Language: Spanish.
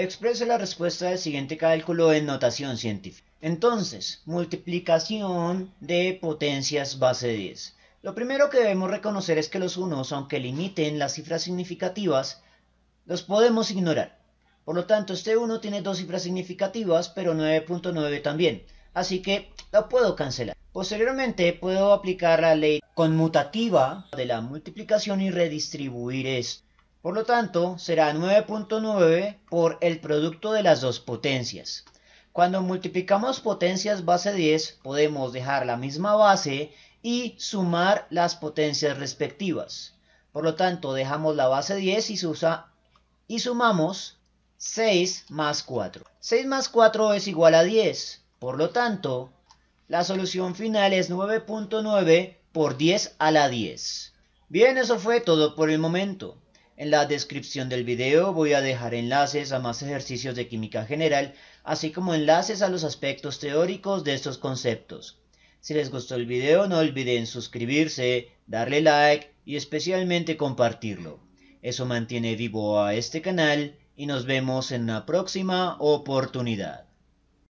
Exprese la respuesta del siguiente cálculo en notación científica. Entonces, multiplicación de potencias base 10. Lo primero que debemos reconocer es que los unos, aunque limiten las cifras significativas, los podemos ignorar. Por lo tanto, este 1 tiene dos cifras significativas, pero 9.9 también, así que lo puedo cancelar. Posteriormente, puedo aplicar la ley conmutativa de la multiplicación y redistribuir esto. Por lo tanto, será 9.9 por el producto de las dos potencias. Cuando multiplicamos potencias base 10, podemos dejar la misma base y sumar las potencias respectivas. Por lo tanto, dejamos la base 10 y, sumamos 6 más 4. 6 más 4 es igual a 10. Por lo tanto, la solución final es 9.9 por 10 a la 10. Bien, eso fue todo por el momento. En la descripción del video voy a dejar enlaces a más ejercicios de química general, así como enlaces a los aspectos teóricos de estos conceptos. Si les gustó el video no olviden suscribirse, darle like y especialmente compartirlo. Eso mantiene vivo a este canal y nos vemos en una próxima oportunidad.